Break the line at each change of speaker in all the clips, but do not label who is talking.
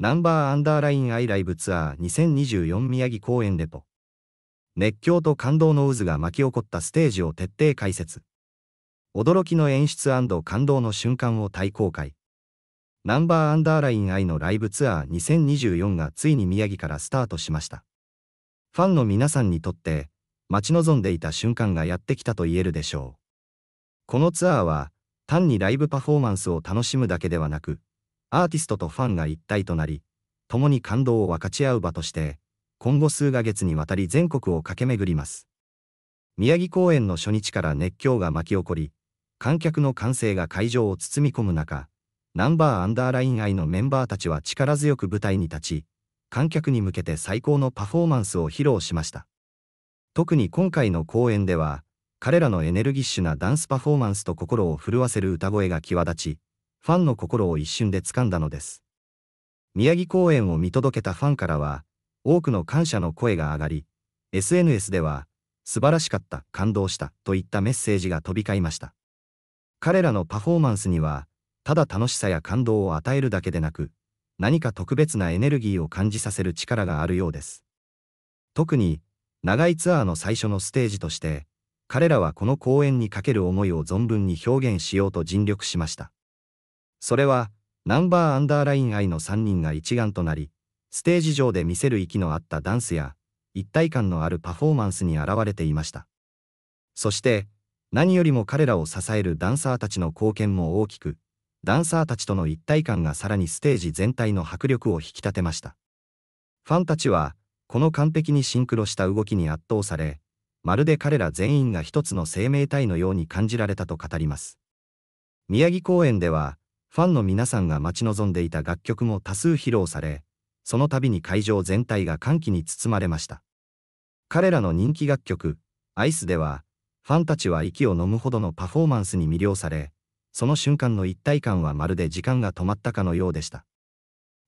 ナンバーアンダーラインアイライブツアー2024宮城公演レポ。熱狂と感動の渦が巻き起こったステージを徹底解説。驚きの演出感動の瞬間を大公開。ナンバーアンダーラインアイのライブツアー2024がついに宮城からスタートしました。ファンの皆さんにとって、待ち望んでいた瞬間がやってきたと言えるでしょう。このツアーは、単にライブパフォーマンスを楽しむだけではなく、アーティストとファンが一体となり、共に感動を分かち合う場として、今後数ヶ月にわたり全国を駆け巡ります。宮城公演の初日から熱狂が巻き起こり、観客の歓声が会場を包み込む中、ナンバーアンダーライン愛のメンバーたちは力強く舞台に立ち、観客に向けて最高のパフォーマンスを披露しました。特に今回の公演では、彼らのエネルギッシュなダンスパフォーマンスと心を震わせる歌声が際立ち、ファンの心を一瞬で掴んだのです。宮城公演を見届けたファンからは、多くの感謝の声が上がり、SNS では、素晴らしかった、感動した、といったメッセージが飛び交いました。彼らのパフォーマンスには、ただ楽しさや感動を与えるだけでなく、何か特別なエネルギーを感じさせる力があるようです。特に、長いツアーの最初のステージとして、彼らはこの公演にかける思いを存分に表現しようと尽力しました。それは、ナンバーアンダーライン愛の3人が一丸となり、ステージ上で見せる息の合ったダンスや、一体感のあるパフォーマンスに現れていました。そして、何よりも彼らを支えるダンサーたちの貢献も大きく、ダンサーたちとの一体感がさらにステージ全体の迫力を引き立てました。ファンたちは、この完璧にシンクロした動きに圧倒され、まるで彼ら全員が一つの生命体のように感じられたと語ります。宮城公園では、ファンの皆さんが待ち望んでいた楽曲も多数披露され、その度に会場全体が歓喜に包まれました。彼らの人気楽曲、アイスでは、ファンたちは息を呑むほどのパフォーマンスに魅了され、その瞬間の一体感はまるで時間が止まったかのようでした。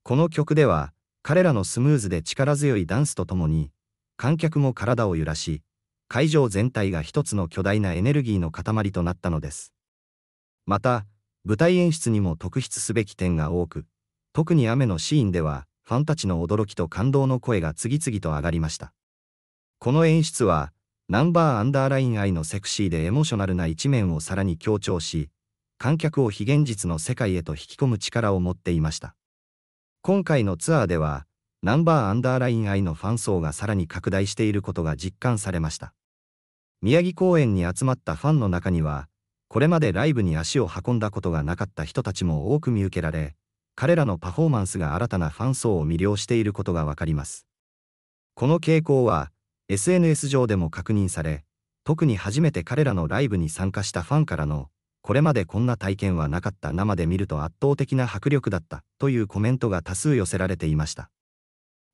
この曲では、彼らのスムーズで力強いダンスとともに、観客も体を揺らし、会場全体が一つの巨大なエネルギーの塊となったのです。また、舞台演出にも特筆すべき点が多く、特に雨のシーンでは、ファンたちの驚きと感動の声が次々と上がりました。この演出は、ナンバーアンダーライン愛のセクシーでエモーショナルな一面をさらに強調し、観客を非現実の世界へと引き込む力を持っていました。今回のツアーでは、ナンバーアンダーライン愛のファン層がさらに拡大していることが実感されました。宮城公園に集まったファンの中には、これまでライブに足を運んだことがなかった人たちも多く見受けられ、彼らのパフォーマンスが新たなファン層を魅了していることがわかります。この傾向は、SNS 上でも確認され、特に初めて彼らのライブに参加したファンからの、これまでこんな体験はなかった生で見ると圧倒的な迫力だったというコメントが多数寄せられていました。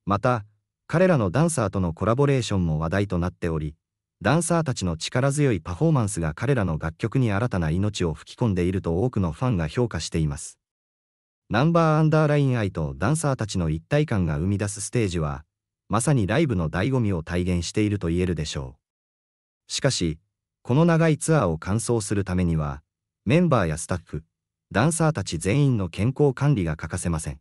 また、彼らのダンサーとのコラボレーションも話題となっており、ダンサーたちの力強いパフォーマンスが彼らの楽曲に新たな命を吹き込んでいると多くのファンが評価しています。ナンバーアンダーライン愛とダンサーたちの一体感が生み出すステージは、まさにライブの醍醐味を体現していると言えるでしょう。しかし、この長いツアーを完走するためには、メンバーやスタッフ、ダンサーたち全員の健康管理が欠かせません。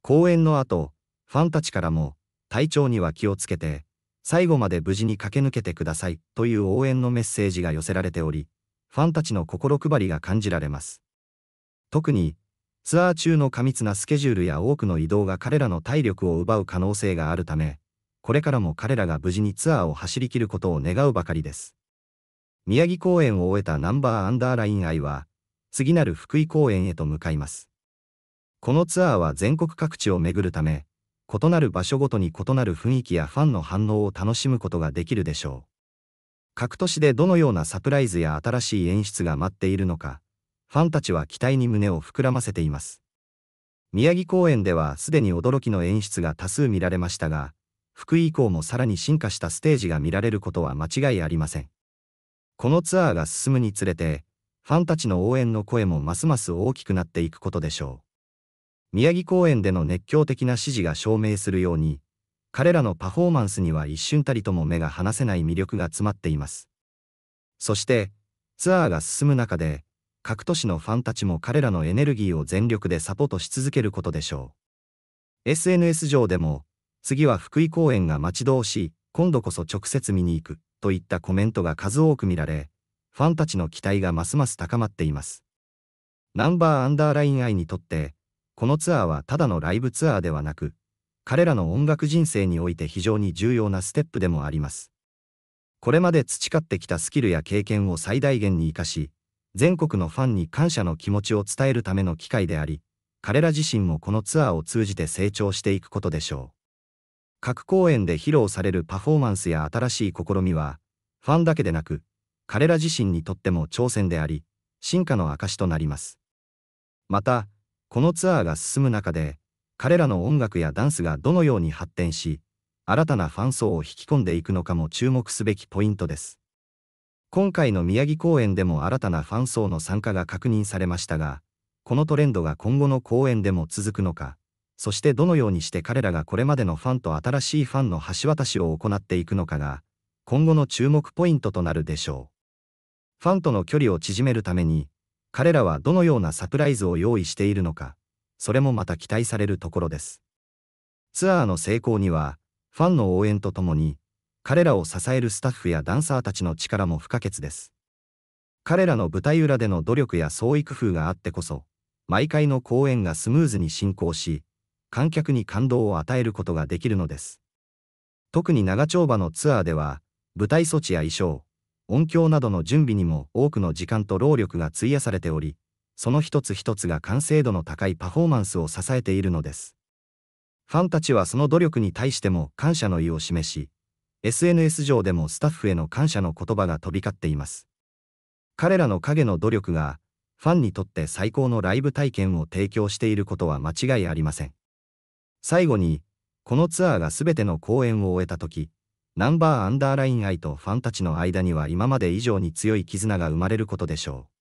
公演の後、ファンたちからも、体調には気をつけて、最後まで無事に駆け抜けてくださいという応援のメッセージが寄せられており、ファンたちの心配りが感じられます。特に、ツアー中の過密なスケジュールや多くの移動が彼らの体力を奪う可能性があるため、これからも彼らが無事にツアーを走り切ることを願うばかりです。宮城公演を終えたナンバーアンダーライン愛は、次なる福井公演へと向かいます。このツアーは全国各地を巡るため、異なる場所ごとに異なる雰囲気やファンの反応を楽しむことができるでしょう。各都市でどのようなサプライズや新しい演出が待っているのか、ファンたちは期待に胸を膨らませています。宮城公園ではすでに驚きの演出が多数見られましたが、福井以降もさらに進化したステージが見られることは間違いありません。このツアーが進むにつれて、ファンたちの応援の声もますます大きくなっていくことでしょう。宮城公演での熱狂的な支持が証明するように、彼らのパフォーマンスには一瞬たりとも目が離せない魅力が詰まっています。そして、ツアーが進む中で、各都市のファンたちも彼らのエネルギーを全力でサポートし続けることでしょう。SNS 上でも、次は福井公演が待ち遠しい、今度こそ直接見に行く、といったコメントが数多く見られ、ファンたちの期待がますます高まっています。ナンバーアンダーライン愛にとって、このツアーはただのライブツアーではなく、彼らの音楽人生において非常に重要なステップでもあります。これまで培ってきたスキルや経験を最大限に活かし、全国のファンに感謝の気持ちを伝えるための機会であり、彼ら自身もこのツアーを通じて成長していくことでしょう。各公演で披露されるパフォーマンスや新しい試みは、ファンだけでなく、彼ら自身にとっても挑戦であり、進化の証となります。また、このツアーが進む中で、彼らの音楽やダンスがどのように発展し、新たなファン層を引き込んでいくのかも注目すべきポイントです。今回の宮城公演でも新たなファン層の参加が確認されましたが、このトレンドが今後の公演でも続くのか、そしてどのようにして彼らがこれまでのファンと新しいファンの橋渡しを行っていくのかが、今後の注目ポイントとなるでしょう。ファンとの距離を縮めるために、彼らはどのようなサプライズを用意しているのか、それもまた期待されるところです。ツアーの成功には、ファンの応援とともに、彼らを支えるスタッフやダンサーたちの力も不可欠です。彼らの舞台裏での努力や創意工夫があってこそ、毎回の公演がスムーズに進行し、観客に感動を与えることができるのです。特に長丁場のツアーでは、舞台措置や衣装、音響などの準備にも多くの時間と労力が費やされており、その一つ一つが完成度の高いパフォーマンスを支えているのです。ファンたちはその努力に対しても感謝の意を示し、SNS 上でもスタッフへの感謝の言葉が飛び交っています。彼らの影の努力が、ファンにとって最高のライブ体験を提供していることは間違いありません。最後に、このツアーがすべての公演を終えたとき、ナンバーアンダーライン愛とファンたちの間には今まで以上に強い絆が生まれることでしょう。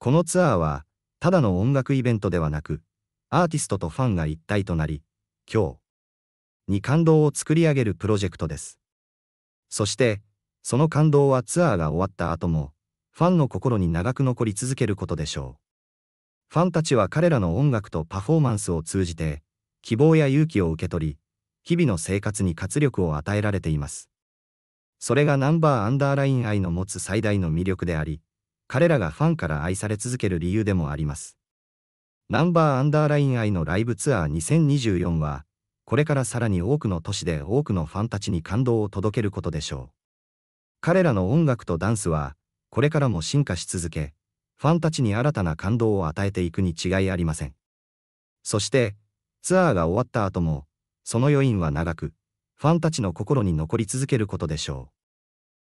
このツアーは、ただの音楽イベントではなく、アーティストとファンが一体となり、今日に感動を作り上げるプロジェクトです。そして、その感動はツアーが終わった後も、ファンの心に長く残り続けることでしょう。ファンたちは彼らの音楽とパフォーマンスを通じて、希望や勇気を受け取り、日々の生活に活力を与えられています。それがナンバーアンダーライン愛の持つ最大の魅力であり、彼らがファンから愛され続ける理由でもあります。ナンバーアンダーライン愛のライブツアー2024は、これからさらに多くの都市で多くのファンたちに感動を届けることでしょう。彼らの音楽とダンスは、これからも進化し続け、ファンたちに新たな感動を与えていくに違いありません。そして、ツアーが終わった後も、その余韻は長く、ファンたちの心に残り続けることでしょう。